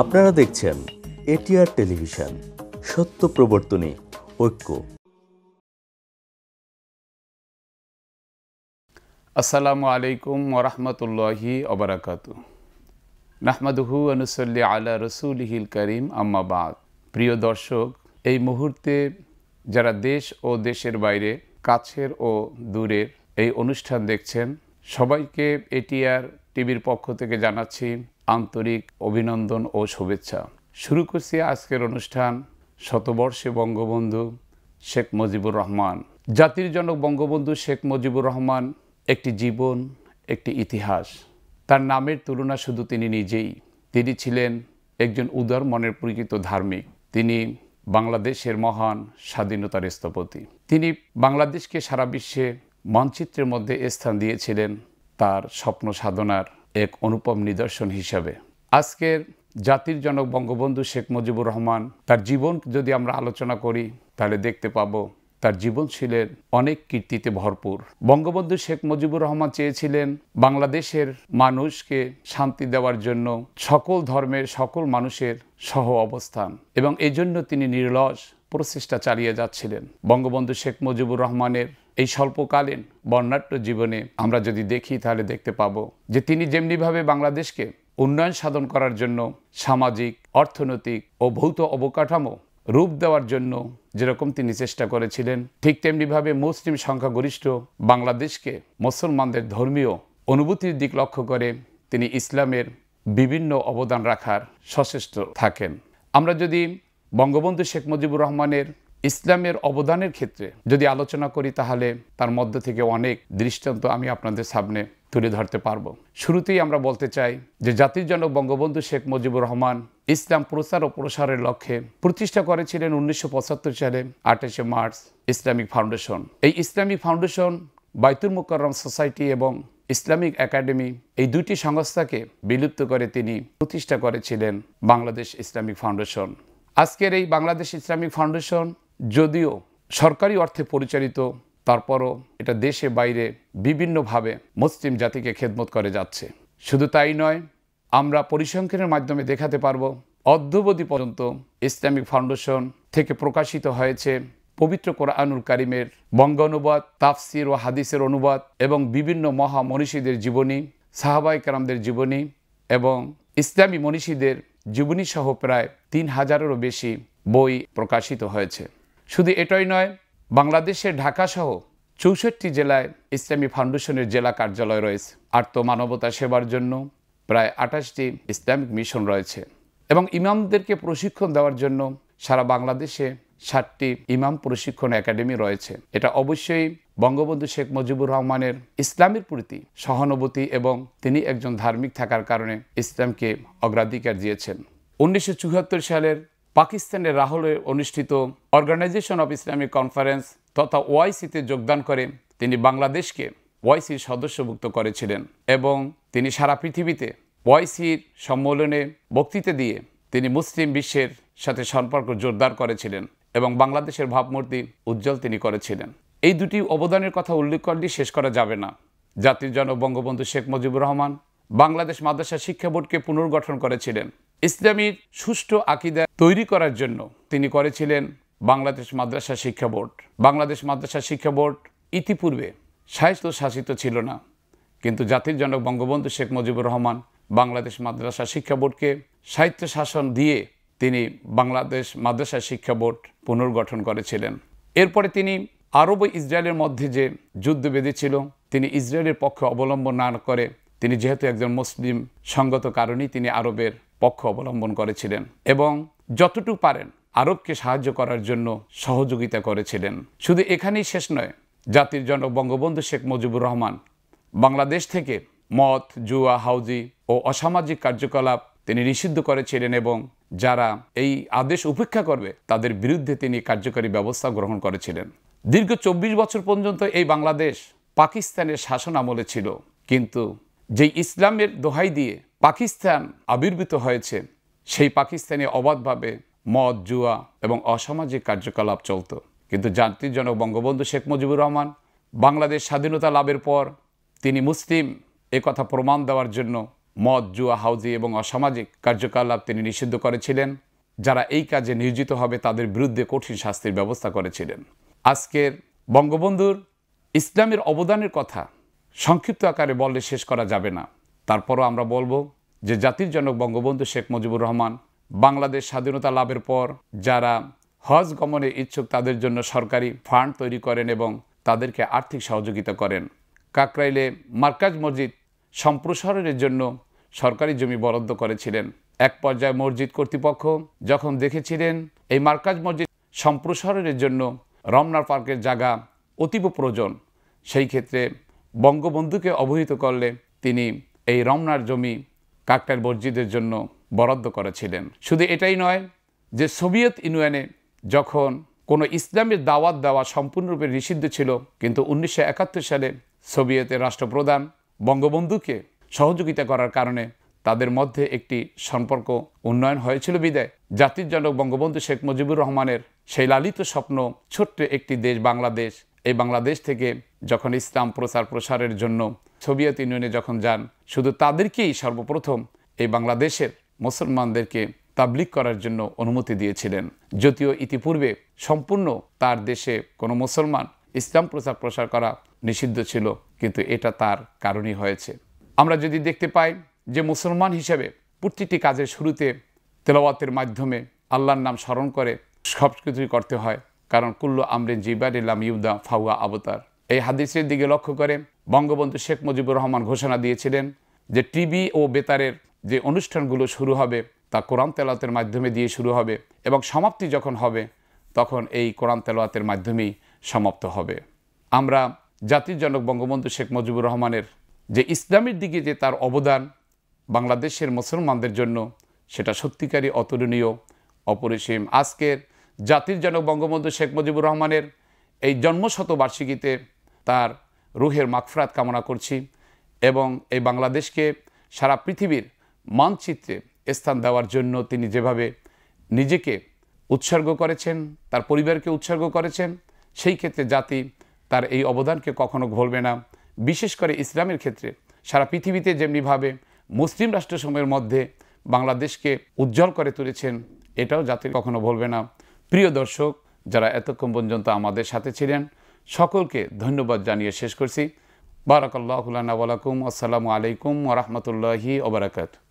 আপনারা দেখছেন ATR television সত্য প্রবর্তনী ঐক্য আসসালামু আলাইকুম ওরহমতুল্লাহি অবরাকাত নাহমাদুহু আনুসল্লি আলা রসুলহিল করিম আম্মাবাদ প্রিয় দর্শক এই মুহূর্তে যারা দেশ ও দেশের বাইরে কাছের ও দূরের এই অনুষ্ঠান দেখছেন সবাইকে এটিআর টিভির পক্ষ থেকে জানাচ্ছি আন্তরিক অভিনন্দন ও শুভেচ্ছা শুরু করছি আজকের অনুষ্ঠান শতবর্ষে বঙ্গবন্ধু শেখ মুজিবুর রহমান জাতির জনক বঙ্গবন্ধু শেখ মুজিবুর রহমান একটি জীবন একটি ইতিহাস তার নামের তুলনা শুধু তিনি নিজেই তিনি ছিলেন একজন উদার মনের পরিচিত ধার্মিক তিনি বাংলাদেশের মহান স্বাধীনতার স্থপতি তিনি বাংলাদেশকে সারা বিশ্বে মানচিত্রের মধ্যে স্থান দিয়েছিলেন তার স্বপ্ন সাধনার এক অনুপম নিদর্শন হিসাবে আজকের জাতির জনক বঙ্গবন্ধু শেখ মুজিবুর রহমান তার জীবন যদি আমরা আলোচনা করি তাহলে দেখতে পাবো তার জীবন ছিলেন অনেক কীর্তিতে ভরপুর বঙ্গবন্ধু শেখ মুজিবুর রহমান চেয়েছিলেন বাংলাদেশের মানুষকে শান্তি দেওয়ার জন্য সকল ধর্মের সকল মানুষের সহ অবস্থান এবং এজন্য তিনি নির্লস প্রচেষ্টা চালিয়ে যাচ্ছিলেন বঙ্গবন্ধু শেখ মুজিবুর রহমানের এই স্বল্পকালীন বর্ণাঢ্য জীবনে আমরা যদি দেখি তাহলে দেখতে পাব যে তিনি যেমনিভাবে বাংলাদেশকে উন্নয়ন সাধন করার জন্য সামাজিক অর্থনৈতিক ও ভৌত অবকাঠামো রূপ দেওয়ার জন্য যেরকম তিনি চেষ্টা করেছিলেন ঠিক তেমনিভাবে মুসলিম সংখ্যাগরিষ্ঠ বাংলাদেশকে মুসলমানদের ধর্মীয় অনুভূতির দিক লক্ষ্য করে তিনি ইসলামের বিভিন্ন অবদান রাখার সচেষ্ট থাকেন আমরা যদি বঙ্গবন্ধু শেখ মুজিবুর রহমানের ইসলামের অবদানের ক্ষেত্রে যদি আলোচনা করি তাহলে তার মধ্য থেকে অনেক দৃষ্টান্ত আমি আপনাদের সামনে তুলে ধরতে পারব শুরুতেই আমরা বলতে চাই যে জাতির জনক বঙ্গবন্ধু শেখ মুজিবুর রহমান ইসলাম প্রচার ও প্রসারের লক্ষ্যে প্রতিষ্ঠা করেছিলেন উনিশশো সালে আঠাশে মার্চ ইসলামিক ফাউন্ডেশন এই Islamic foundation Baitul Mukarram society এবং ইসলামিক একাডেমি এই দুটি সংস্থাকে বিলুপ্ত করে তিনি প্রতিষ্ঠা করেছিলেন বাংলাদেশ ইসলামিক ফাউন্ডেশন আজকের এই বাংলাদেশ ইসলামিক ফাউন্ডেশন যদিও সরকারি অর্থে পরিচালিত তারপরও এটা দেশে বাইরে বিভিন্নভাবে মুসলিম জাতিকে খেদমত করে যাচ্ছে শুধু তাই নয় আমরা পরিসংখ্যানের মাধ্যমে দেখাতে পারব অদ্যবধি পর্যন্ত ইসলামিক ফাউন্ডেশন থেকে প্রকাশিত হয়েছে পবিত্র কোরআনুল কারিমের বঙ্গ অনুবাদ তাফসির ও হাদিসের অনুবাদ এবং বিভিন্ন মহা মনীষীদের জীবনী সাহাবাই কারামদের জীবনী এবং ইসলামী মনীষীদের জীবনীসহ প্রায় তিন হাজারেরও বেশি বই প্রকাশিত হয়েছে শুধু এটাই নয় বাংলাদেশে ঢাকাসহ চৌষট্টি জেলায় ইসলামী ফাউন্ডেশনের জেলা কার্যালয় রয়েছে মানবতা সেবার জন্য প্রায় আঠাশটি ইসলামিক মিশন রয়েছে এবং ইমামদেরকে প্রশিক্ষণ দেওয়ার জন্য সারা বাংলাদেশে ষাটটি ইমাম প্রশিক্ষণ একাডেমি রয়েছে এটা অবশ্যই বঙ্গবন্ধু শেখ মুজিবুর রহমানের ইসলামের প্রতি সহানুভূতি এবং তিনি একজন ধার্মিক থাকার কারণে ইসলামকে অগ্রাধিকার দিয়েছেন উনিশশো সালের পাকিস্তানের রাহুলে অনুষ্ঠিত অর্গানাইজেশন অফ ইসলামিক কনফারেন্স তথা ওয়াইসিতে যোগদান করে তিনি বাংলাদেশকে ওয়াইসির সদস্যভুক্ত করেছিলেন এবং তিনি সারা পৃথিবীতে ওয়াইসির সম্মেলনে বক্তৃতা দিয়ে তিনি মুসলিম বিশ্বের সাথে সম্পর্ক জোরদার করেছিলেন এবং বাংলাদেশের ভাবমূর্তি উজ্জ্বল তিনি করেছিলেন এই দুটি অবদানের কথা উল্লেখ করলে শেষ করা যাবে না জাতির জনক বঙ্গবন্ধু শেখ মুজিবুর রহমান বাংলাদেশ মাদ্রাসা শিক্ষা বোর্ডকে পুনর্গঠন করেছিলেন ইসলামীর সুষ্ঠু আকিদা তৈরি করার জন্য তিনি করেছিলেন বাংলাদেশ মাদ্রাসা শিক্ষা বোর্ড বাংলাদেশ মাদ্রাসা শিক্ষা বোর্ড ইতিপূর্বে সাহিত্য শাসিত ছিল না কিন্তু জাতির জনক বঙ্গবন্ধু শেখ মুজিবুর রহমান বাংলাদেশ মাদ্রাসা শিক্ষা বোর্ডকে সাহিত্য শাসন দিয়ে তিনি বাংলাদেশ মাদ্রাসা শিক্ষা বোর্ড পুনর্গঠন করেছিলেন এরপরে তিনি আরব ও ইসরায়েলের মধ্যে যে যুদ্ধ বেঁধেছিল তিনি ইসরায়েলের পক্ষে অবলম্বন না করে তিনি যেহেতু একজন মুসলিম সঙ্গত কারণেই তিনি আরবের পক্ষ অবলম্বন করেছিলেন এবং যতটুকু পারেন আরবকে সাহায্য করার জন্য সহযোগিতা করেছিলেন শুধু এখানেই শেষ নয় জাতির জনক বঙ্গবন্ধু শেখ মুজিবুর রহমান বাংলাদেশ থেকে মদ জুয়া হাউজি ও অসামাজিক কার্যকলাপ তিনি নিষিদ্ধ করেছিলেন এবং যারা এই আদেশ উপেক্ষা করবে তাদের বিরুদ্ধে তিনি কার্যকরী ব্যবস্থা গ্রহণ করেছিলেন দীর্ঘ চব্বিশ বছর পর্যন্ত এই বাংলাদেশ পাকিস্তানের শাসন আমলে ছিল কিন্তু যেই ইসলামের দোহাই দিয়ে পাকিস্তান আবির্ভূত হয়েছে সেই পাকিস্তানে অবাধভাবে মদ জুয়া এবং অসামাজিক কার্যকলাপ চলত কিন্তু জাতির জনক বঙ্গবন্ধু শেখ মুজিবুর রহমান বাংলাদেশ স্বাধীনতা লাভের পর তিনি মুসলিম এ কথা প্রমাণ দেওয়ার জন্য মদ জুয়া হাউজি এবং অসামাজিক কার্যকলাপ তিনি নিষিদ্ধ করেছিলেন যারা এই কাজে নিয়োজিত হবে তাদের বিরুদ্ধে কঠিন শাস্তির ব্যবস্থা করেছিলেন আজকের বঙ্গবন্ধুর ইসলামের অবদানের কথা সংক্ষিপ্ত আকারে বললে শেষ করা যাবে না তারপরও আমরা বলবো যে জাতির জনক বঙ্গবন্ধু শেখ মুজিবুর রহমান বাংলাদেশ স্বাধীনতা লাভের পর যারা হজ গমনে ইচ্ছুক তাদের জন্য সরকারি ফান্ড তৈরি করেন এবং তাদেরকে আর্থিক সহযোগিতা করেন কাকরাইলে মার্কাজ মসজিদ সম্প্রসারণের জন্য সরকারি জমি বরাদ্দ করেছিলেন এক পর্যায়ে মসজিদ কর্তৃপক্ষ যখন দেখেছিলেন এই মার্কাজ মসজিদ সম্প্রসারণের জন্য রমনার পার্কের জায়গা অতীব প্রয়োজন সেই ক্ষেত্রে বঙ্গবন্ধুকে অবহিত করলে তিনি এই রমনার জমি কাকটার মসজিদের জন্য বরাদ্দ করেছিলেন শুধু এটাই নয় যে সোভিয়েত ইউনিয়নে যখন কোনো ইসলামের দাওয়াত দেওয়া সম্পূর্ণরূপে নিষিদ্ধ ছিল কিন্তু উনিশশো সালে সোভিয়েতের রাষ্ট্রপ্রধান বঙ্গবন্ধুকে সহযোগিতা করার কারণে তাদের মধ্যে একটি সম্পর্ক উন্নয়ন হয়েছিল বিদায় জাতির জনক বঙ্গবন্ধু শেখ মুজিবুর রহমানের সেই লালিত স্বপ্ন ছোট্ট একটি দেশ বাংলাদেশ এই বাংলাদেশ থেকে যখন ইসলাম প্রচার প্রসারের জন্য সোভিয়েত ইউনিয়নে যখন যান শুধু তাদেরকেই সর্বপ্রথম এই বাংলাদেশের মুসলমানদেরকে তাবলিক করার জন্য অনুমতি দিয়েছিলেন যদিও ইতিপূর্বে সম্পূর্ণ তার দেশে কোনো মুসলমান ইসলাম প্রচার প্রসার করা নিষিদ্ধ ছিল কিন্তু এটা তার কারণই হয়েছে আমরা যদি দেখতে পাই যে মুসলমান হিসেবে প্রতিটি কাজের শুরুতে তেলাওয়াতের মাধ্যমে আল্লাহর নাম স্মরণ করে সব কিছুই করতে হয় কারণ কুল্লু আমরিন জিবার ইলাম ইউদা ফাউয়া আবতার এই হাদিসের দিকে লক্ষ্য করে বঙ্গবন্ধু শেখ মুজিবুর রহমান ঘোষণা দিয়েছিলেন যে টিভি ও বেতারের যে অনুষ্ঠানগুলো শুরু হবে তা কোরআন তেলাতের মাধ্যমে দিয়ে শুরু হবে এবং সমাপ্তি যখন হবে তখন এই কোরআন তেলাওয়াতের মাধ্যমেই সমাপ্ত হবে আমরা জাতির জনক বঙ্গবন্ধু শেখ মুজিবুর রহমানের যে ইসলামের দিকে যে তার অবদান বাংলাদেশের মুসলমানদের জন্য সেটা সত্যিকারই অতুলনীয় অপরিসীম আজকের জাতির জনক বঙ্গবন্ধু শেখ মুজিবুর রহমানের এই জন্মশতবার্ষিকীতে তার রুহের মাকফরাত কামনা করছি এবং এই বাংলাদেশকে সারা পৃথিবীর মানচিত্রে স্থান দেওয়ার জন্য তিনি যেভাবে নিজেকে উৎসর্গ করেছেন তার পরিবারকে উৎসর্গ করেছেন সেই ক্ষেত্রে জাতি তার এই অবদানকে কখনো ভুলবে না বিশেষ করে ইসলামের ক্ষেত্রে সারা পৃথিবীতে যেমনিভাবে মুসলিম রাষ্ট্রসমূহের মধ্যে বাংলাদেশকে উজ্জ্বল করে তুলেছেন এটাও জাতি কখনো ভুলবে না প্রিয় দর্শক যারা এতক্ষণ পর্যন্ত আমাদের সাথে ছিলেন সকলকে ধন্যবাদ জানিয়ে শেষ করছি বারাকাল্লাহ আসসালামু আলাইকুম ওরহমতুল্লাহি ওবরাকাত